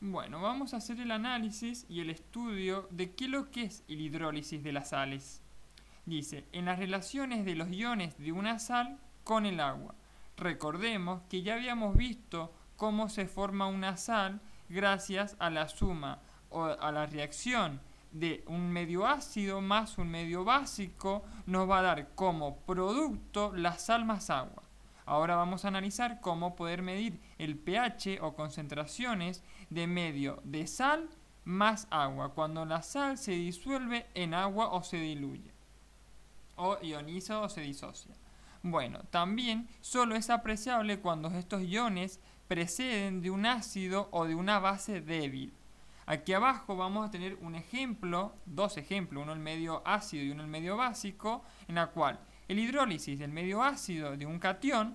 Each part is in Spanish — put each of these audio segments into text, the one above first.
Bueno, vamos a hacer el análisis y el estudio de qué lo que es el hidrólisis de las sales. Dice, en las relaciones de los iones de una sal con el agua. Recordemos que ya habíamos visto cómo se forma una sal gracias a la suma o a la reacción de un medio ácido más un medio básico nos va a dar como producto la sal más agua. Ahora vamos a analizar cómo poder medir el pH o concentraciones de medio de sal más agua, cuando la sal se disuelve en agua o se diluye, o ioniza o se disocia. Bueno, también solo es apreciable cuando estos iones preceden de un ácido o de una base débil. Aquí abajo vamos a tener un ejemplo, dos ejemplos, uno en medio ácido y uno en medio básico, en la cual el hidrólisis del medio ácido de un catión,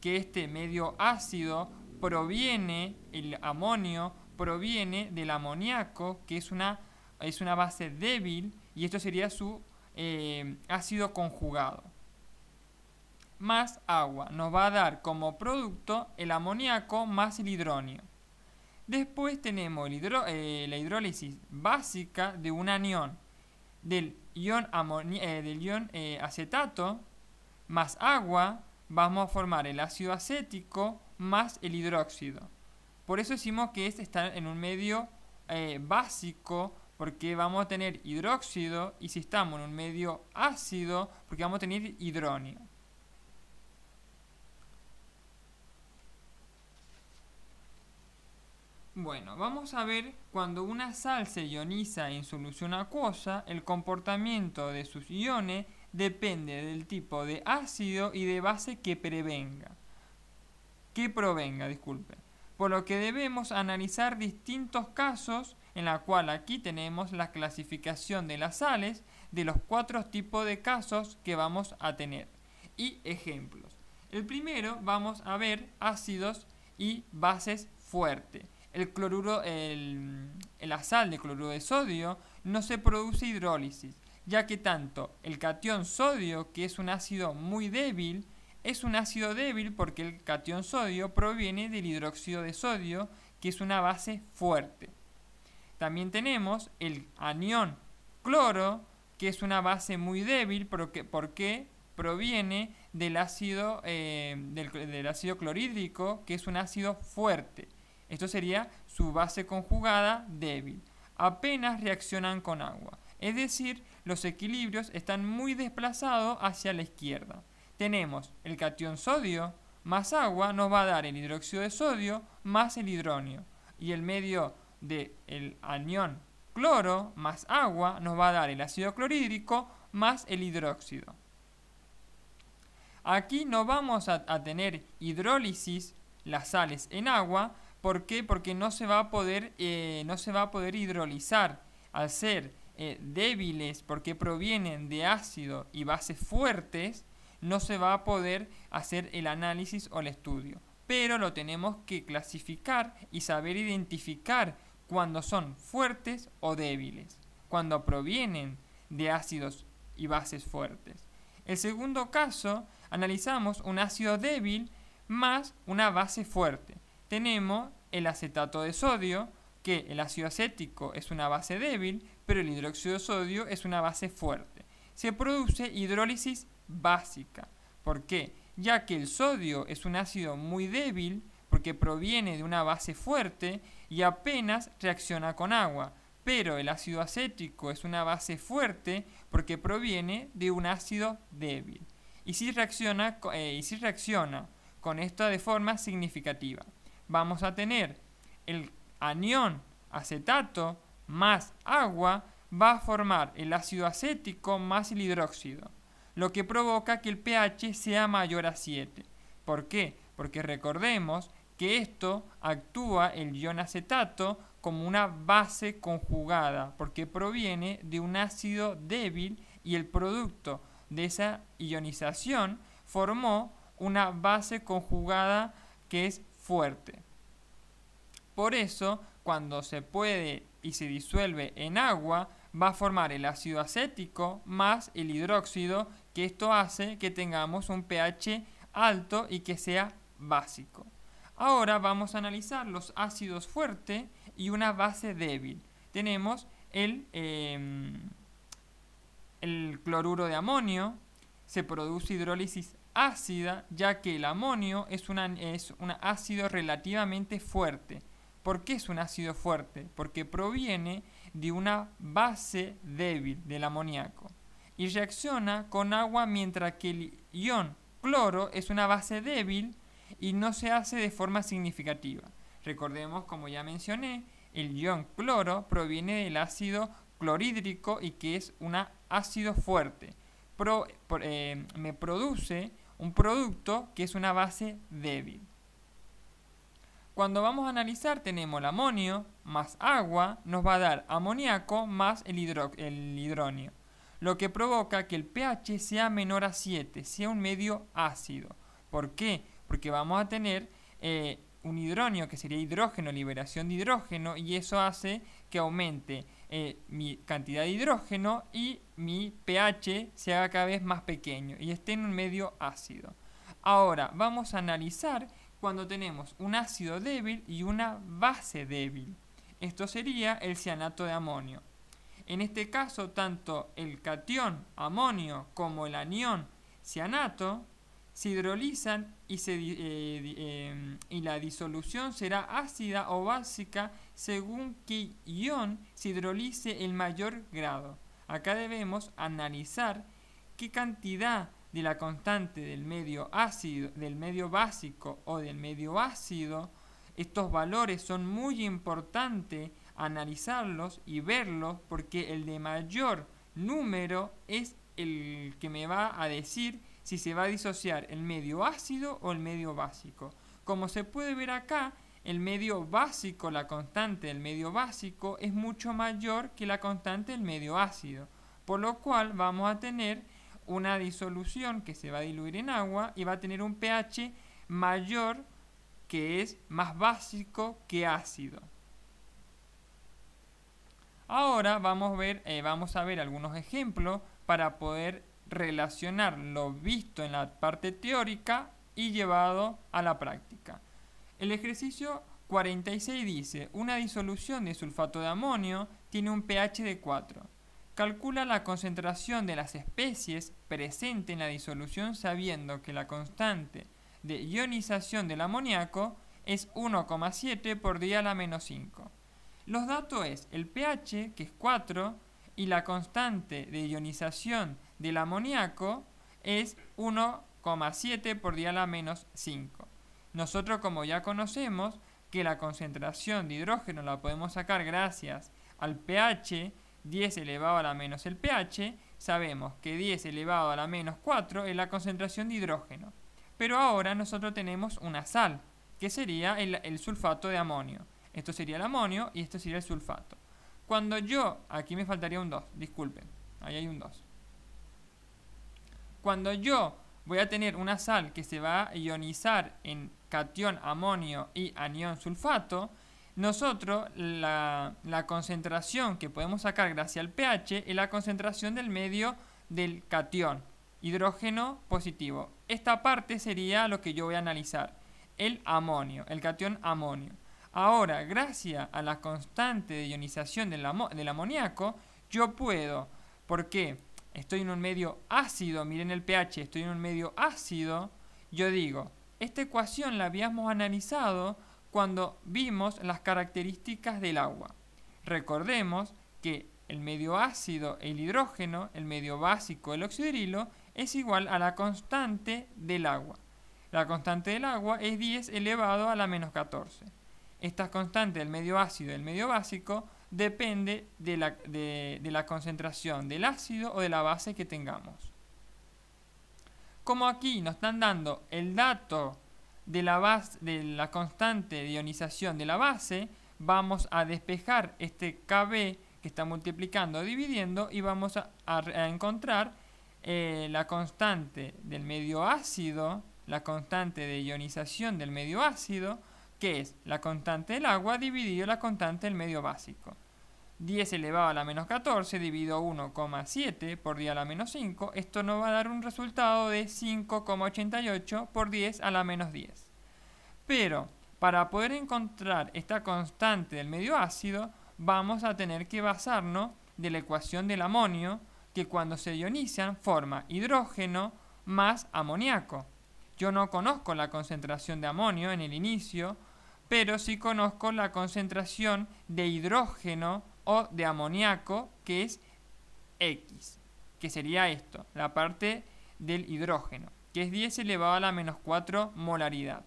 que este medio ácido proviene, el amonio, proviene del amoníaco, que es una, es una base débil, y esto sería su eh, ácido conjugado. Más agua nos va a dar como producto el amoníaco más el hidróneo. Después tenemos eh, la hidrólisis básica de un anión del ion, eh, del eh, acetato más agua, vamos a formar el ácido acético más el hidróxido. Por eso decimos que este está en un medio eh, básico, porque vamos a tener hidróxido, y si estamos en un medio ácido, porque vamos a tener hidróneo. Bueno, vamos a ver cuando una sal se ioniza en solución acuosa, el comportamiento de sus iones depende del tipo de ácido y de base que prevenga. Que provenga, disculpe. Por lo que debemos analizar distintos casos en la cual aquí tenemos la clasificación de las sales de los cuatro tipos de casos que vamos a tener y ejemplos. El primero vamos a ver ácidos y bases fuertes el cloruro, el, la sal de cloruro de sodio no se produce hidrólisis, ya que tanto el catión sodio, que es un ácido muy débil, es un ácido débil porque el catión sodio proviene del hidróxido de sodio, que es una base fuerte. También tenemos el anión cloro, que es una base muy débil porque, proviene del ácido, eh, del ácido clorhídrico, que es un ácido fuerte. Esto sería su base conjugada débil. Apenas reaccionan con agua. Es decir, los equilibrios están muy desplazados hacia la izquierda. Tenemos el catión sodio más agua nos va a dar el hidróxido de sodio más el hidronio. Y el medio del anión cloro más agua nos va a dar el ácido clorhídrico más el hidróxido. Aquí no vamos a tener hidrólisis, las sales en agua, ¿Por qué? Porque no se va a poder, eh, hidrolizar. Al ser eh, débiles, porque provienen de ácido y bases fuertes, no se va a poder hacer el análisis o el estudio. Pero lo tenemos que clasificar y saber identificar cuando son fuertes o débiles, cuando provienen de ácidos y bases fuertes. El segundo caso, analizamos un ácido débil más una base fuerte tenemos el acetato de sodio, que el ácido acético es una base débil, pero el hidróxido de sodio es una base fuerte. Se produce hidrólisis básica. ¿Por qué? Ya que el sodio es un ácido muy débil, porque proviene de una base fuerte y apenas reacciona con agua, pero el ácido acético es una base fuerte porque proviene de un ácido débil. Y si reacciona, eh, con esto de forma significativa vamos a tener el anión acetato más agua va a formar el ácido acético más el hidróxido, lo que provoca que el pH sea mayor a 7. ¿Por qué? Porque recordemos que esto actúa el ion acetato como una base conjugada, porque proviene de un ácido débil y el producto de esa ionización formó una base conjugada que es fuerte. Por eso, cuando se puede y se disuelve en agua, va a formar el ácido acético más el hidróxido, que esto hace que tengamos un pH alto y que sea básico. Ahora vamos a analizar los ácidos fuertes y una base débil. Tenemos el, em, el cloruro de amonio, se produce hidrólisis ácida, ya que el amonio es, es un ácido relativamente fuerte. ¿Por qué es un ácido fuerte? Porque proviene de una base débil del amoníaco y reacciona con agua mientras que el ion cloro es una base débil y no se hace de forma significativa. Recordemos, como ya mencioné, el ion cloro proviene del ácido clorhídrico y que es un ácido fuerte. Eh, me produce un producto que es una base débil. Cuando vamos a analizar tenemos el amonio más agua nos va a dar amoníaco más el, hidro, lo que provoca que el pH sea menor a 7, sea un medio ácido. ¿Por qué? Porque vamos a tener eh, un hidrógeno que sería hidrógeno, liberación de hidrógeno, y eso hace que aumente eh, mi cantidad de hidrógeno y mi pH se haga cada vez más pequeño y esté en un medio ácido. Ahora vamos a analizar cuando tenemos un ácido débil y una base débil. Esto sería el cianato de amonio. En este caso, tanto el catión amonio como el anión cianato se hidrolizan eh, em, y, la disolución será ácida o básica según qué ion se hidrolice el mayor grado. Acá debemos analizar qué cantidad de la constante del medio ácido, del medio básico o del medio ácido, estos valores son muy importantes analizarlos y verlos porque el de mayor número es el que me va a decir si se va a disociar el medio ácido o el medio básico. Como se puede ver acá, el medio básico, la constante del medio básico, es mucho mayor que la constante del medio ácido, por lo cual vamos a tener una disolución que se va a diluir en agua y va a tener un pH mayor que es más básico que ácido. Ahora vamos a ver, eh, vamos a ver algunos ejemplos para poder relacionar lo visto en la parte teórica y llevado a la práctica. El ejercicio 46 dice, una disolución de sulfato de amonio tiene un pH de 4. Calcula la concentración de las especies presente en la disolución sabiendo que la constante de ionización del amoníaco es 1,7 por día a la menos 5. Los datos es el pH, que es 4, y la constante de ionización del amoníaco es 1,7 por día a la menos 5. Nosotros como ya conocemos que la concentración de hidrógeno la podemos sacar gracias al pH 10 elevado a la menos el pH, sabemos que 10 elevado a la menos 4 es la concentración de hidrógeno. Pero ahora nosotros tenemos una sal, que sería el, el sulfato de amonio. Esto sería el amonio y esto sería el sulfato. Cuando yo, aquí me faltaría un 2, disculpen, ahí hay un 2. Cuando yo voy a tener una sal que se va a ionizar en catión amonio y anión sulfato, nosotros la, concentración que podemos sacar gracias al pH es la concentración del medio del catión, hidrógeno positivo. Esta parte sería lo que yo voy a analizar, el amonio, el cation amonio. Ahora, gracias a la constante de ionización del, del amoníaco, yo puedo, ¿por qué? estoy en un medio ácido, miren el pH, estoy en un medio ácido, yo digo, esta ecuación la habíamos analizado cuando vimos las características del agua. Recordemos que el medio ácido, el hidrógeno, el medio básico, el oxidrilo, es igual a la constante del agua. La constante del agua es 10 elevado a la menos 14. Esta constante del medio ácido y el medio básico, depende de la, concentración del ácido o de la base que tengamos. Como aquí nos están dando el dato de la, de la constante de ionización de la base, vamos a despejar este KB que está multiplicando o dividiendo y vamos a, encontrar eh, la constante del medio ácido, la constante de ionización del medio ácido, que es la constante del agua dividido la constante del medio básico. 10 elevado a la menos 14 dividido 1,7 por 10 a la menos 5, esto nos va a dar un resultado de 5,88 por 10 a la menos 10. Pero para poder encontrar esta constante del medio ácido, vamos a tener que basarnos de la ecuación del amonio, que cuando se ionizan forma hidrógeno más amoníaco. Yo no conozco la concentración de amonio en el inicio, pero sí conozco la concentración de hidrógeno o de amoníaco, que es X, que sería esto, la parte del hidrógeno, que es 10 elevado a la menos 4 molaridad.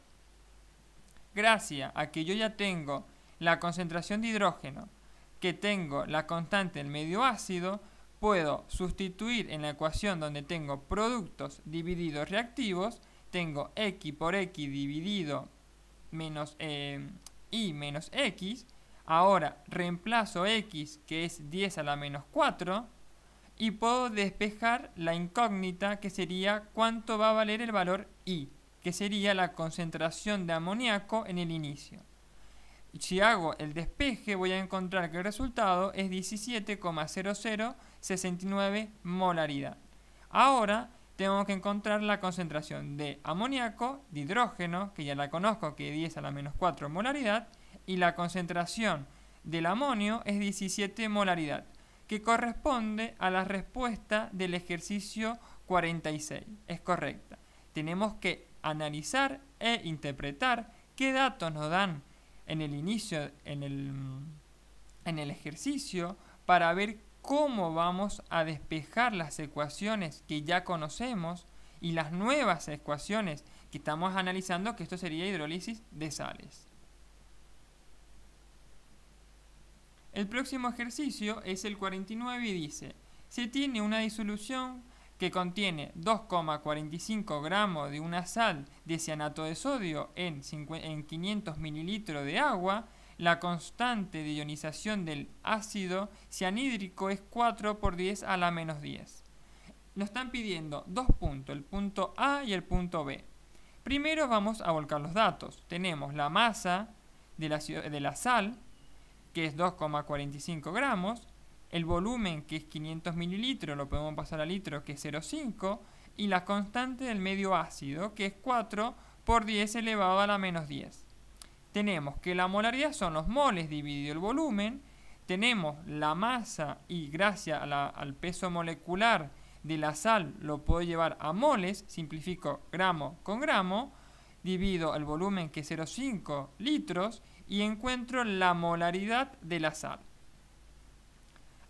Gracias a que yo ya tengo la concentración de hidrógeno, que tengo la constante del medio ácido, puedo sustituir en la ecuación donde tengo productos divididos reactivos, tengo X por X dividido menos i eh, y menos x. Ahora reemplazo x que es 10 a la menos 4 y puedo despejar la incógnita que sería cuánto va a valer el valor i, que sería la concentración de amoníaco en el inicio. Si hago el despeje voy a encontrar que el resultado es 17,0069 molaridad. Ahora tenemos que encontrar la concentración de amoníaco, de hidrógeno, que ya la conozco, que es 10 a la menos 4 molaridad, y la concentración del amonio es 17 molaridad, que corresponde a la respuesta del ejercicio 46. Es correcta. Tenemos que analizar e interpretar qué datos nos dan en el inicio, en el, en el ejercicio, para ver cómo vamos a despejar las ecuaciones que ya conocemos y las nuevas ecuaciones que estamos analizando, que esto sería hidrólisis de sales. El próximo ejercicio es el 49 y dice, se tiene una disolución que contiene 2,45 gramos de una sal de cianato de sodio en 500 mililitros de agua, la constante de ionización del ácido cianhídrico es 4 por 10 a la menos 10. Nos están pidiendo dos puntos, el punto A y el punto B. Primero vamos a volcar los datos. Tenemos la masa de la, de la sal, que es 2,45 gramos, el volumen, que es 500 mililitros, lo podemos pasar a litro, que es 0,5, y la constante del medio ácido, que es 4 por 10 elevado a la menos 10 tenemos que la molaridad son los moles dividido el volumen, tenemos la masa y gracias al peso molecular de la sal lo puedo llevar a moles, simplifico gramo con gramo, divido el volumen que es 0,5 litros y encuentro la molaridad de la sal.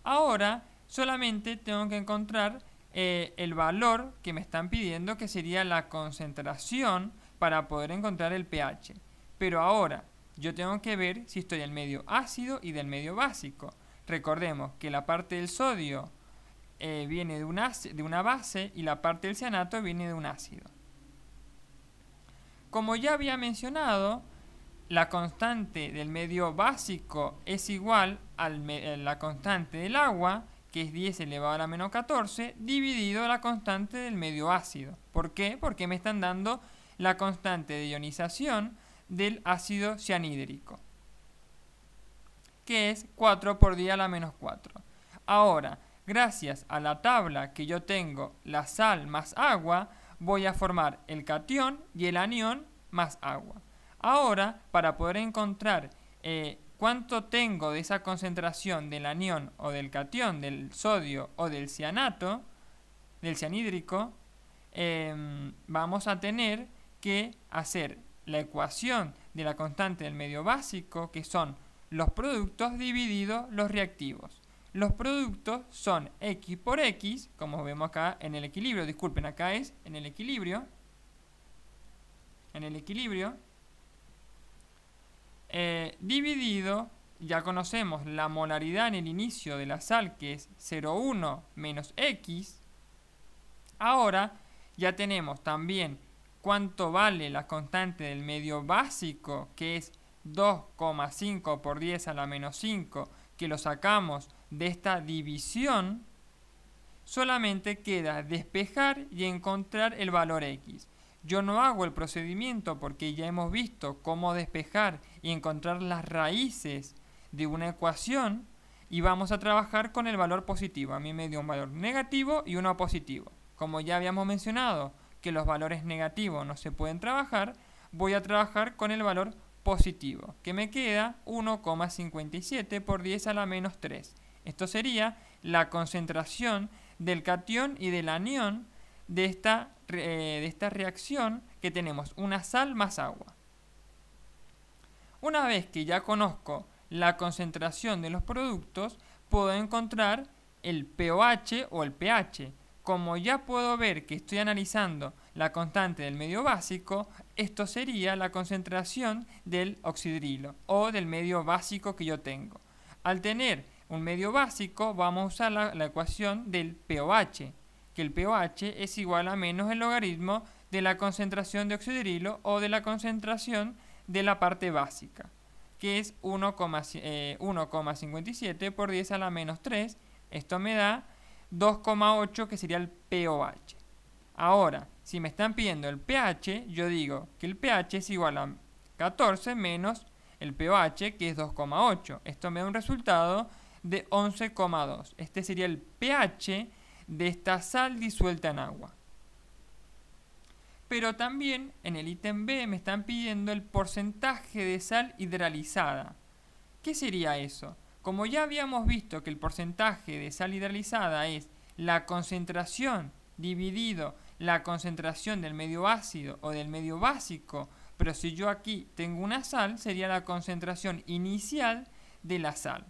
Ahora solamente tengo que encontrar eh, el valor que me están pidiendo que sería la concentración para poder encontrar el pH. Pero ahora, yo tengo que ver si estoy del medio ácido y del medio básico. Recordemos que la parte del sodio eh, viene de una, de una base y la parte del cianato viene de un ácido. Como ya había mencionado, la constante del medio básico es igual a eh, la constante del agua, que es 10 elevado a la menos 14, dividido la constante del medio ácido. ¿Por qué? Porque me están dando la constante de ionización del ácido cianhídrico, que es 4 por día a la menos 4. Ahora, gracias a la tabla que yo tengo, la sal más agua, voy a formar el catión y el anión más agua. Ahora, para poder encontrar eh, cuánto tengo de esa concentración del anión o del catión, del sodio o del cianato, del cianhídrico, em, vamos a tener que hacer la ecuación de la constante del medio básico, que son los productos divididos los reactivos. Los productos son X por X, como vemos acá en el equilibrio, disculpen, acá es en el equilibrio, en el equilibrio, eh, dividido, ya conocemos la molaridad en el inicio de la sal, que es 0,1 menos X, ahora ya tenemos también cuánto vale la constante del medio básico, que es 2,5 por 10 a la menos 5, que lo sacamos de esta división, solamente queda despejar y encontrar el valor x. Yo no hago el procedimiento porque ya hemos visto cómo despejar y encontrar las raíces de una ecuación y vamos a trabajar con el valor positivo. A mí me dio un valor negativo y uno positivo. Como ya habíamos mencionado, que los valores negativos no se pueden trabajar, voy a trabajar con el valor positivo, que me queda 1,57 por 10 a la menos 3. Esto sería la concentración del catión y del anión de esta, eh, de esta reacción que tenemos, una sal más agua. Una vez que ya conozco la concentración de los productos, puedo encontrar el pOH o el pH. Como ya puedo ver que estoy analizando la constante del medio básico, esto sería la concentración del oxidrilo o del medio básico que yo tengo. Al tener un medio básico, vamos a usar la, ecuación del pOH, que el pOH es igual a menos el logaritmo de la concentración de oxidrilo o de la concentración de la parte básica, que es 1,57 eh, por 10 a la menos 3. Esto me da 2,8 que sería el pOH. Ahora, si me están pidiendo el pH, yo digo que el pH es igual a 14 menos el pOH que es 2,8. Esto me da un resultado de 11,2. Este sería el pH de esta sal disuelta en agua. Pero también en el ítem B me están pidiendo el porcentaje de sal hidralizada. ¿Qué sería eso? Como ya habíamos visto que el porcentaje de sal hidralizada es la concentración dividido la concentración del medio ácido o del medio básico, pero si yo aquí tengo una sal, sería la concentración inicial de la sal.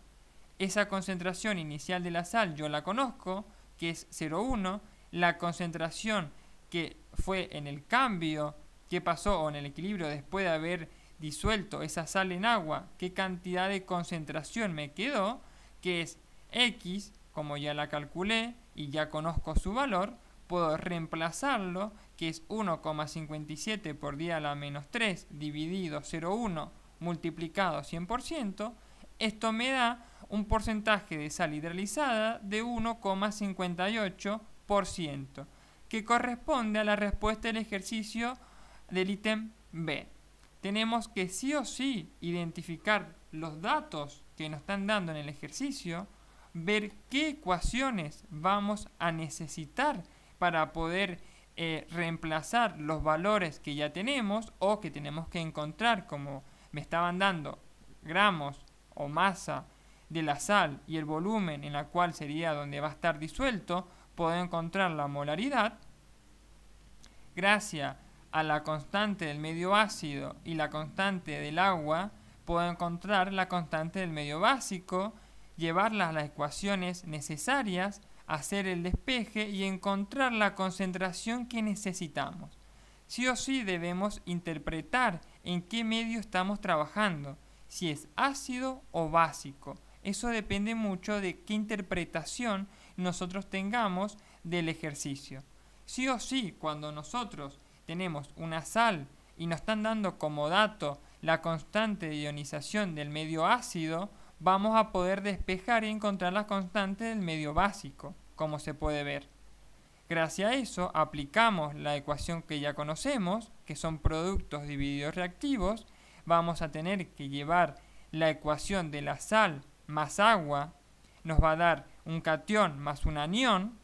Esa concentración inicial de la sal yo la conozco, que es 0,1, la concentración que fue en el cambio que pasó o en el equilibrio después de haber disuelto esa sal en agua, qué cantidad de concentración me quedó, que es X, como ya la calculé y ya conozco su valor, puedo reemplazarlo, que es 1,57 por 10 a la menos 3 dividido 0,1 multiplicado 100%, esto me da un porcentaje de sal hidralizada de 1,58%, que corresponde a la respuesta del ejercicio del ítem B tenemos que sí o sí identificar los datos que nos están dando en el ejercicio, ver qué ecuaciones vamos a necesitar para poder eh, reemplazar los valores que ya tenemos o que tenemos que encontrar, como me estaban dando gramos o masa de la sal y el volumen en la cual sería donde va a estar disuelto, puedo encontrar la molaridad gracias a la constante del medio ácido y la constante del agua, puedo encontrar la constante del medio básico, llevarlas a las ecuaciones necesarias, hacer el despeje y encontrar la concentración que necesitamos. Sí o sí debemos interpretar en qué medio estamos trabajando, si es ácido o básico. Eso depende mucho de qué interpretación nosotros tengamos del ejercicio. Sí o sí, cuando nosotros tenemos una sal y nos están dando como dato la constante de ionización del medio ácido, vamos a poder despejar y encontrar la constante del medio básico, como se puede ver. Gracias a eso aplicamos la ecuación que ya conocemos, que son productos divididos reactivos, vamos a tener que llevar la ecuación de la sal más agua, nos va a dar un catión más un anión,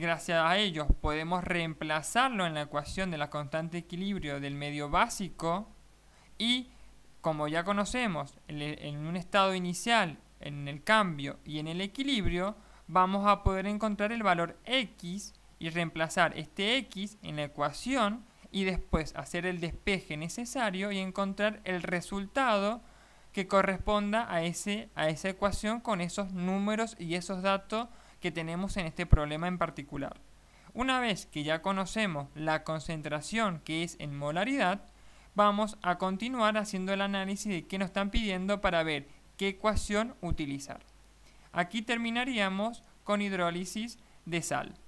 Gracias a ellos podemos reemplazarlo en la ecuación de la constante equilibrio del medio básico y como ya conocemos, en un estado inicial, en el cambio y en el equilibrio, vamos a poder encontrar el valor x y reemplazar este x en la ecuación y después hacer el despeje necesario y encontrar el resultado que corresponda a, ese, a esa ecuación con esos números y esos datos que tenemos en este problema en particular. Una vez que ya conocemos la concentración que es en molaridad, vamos a continuar haciendo el análisis de qué nos están pidiendo para ver qué ecuación utilizar. Aquí terminaríamos con hidrólisis de sal.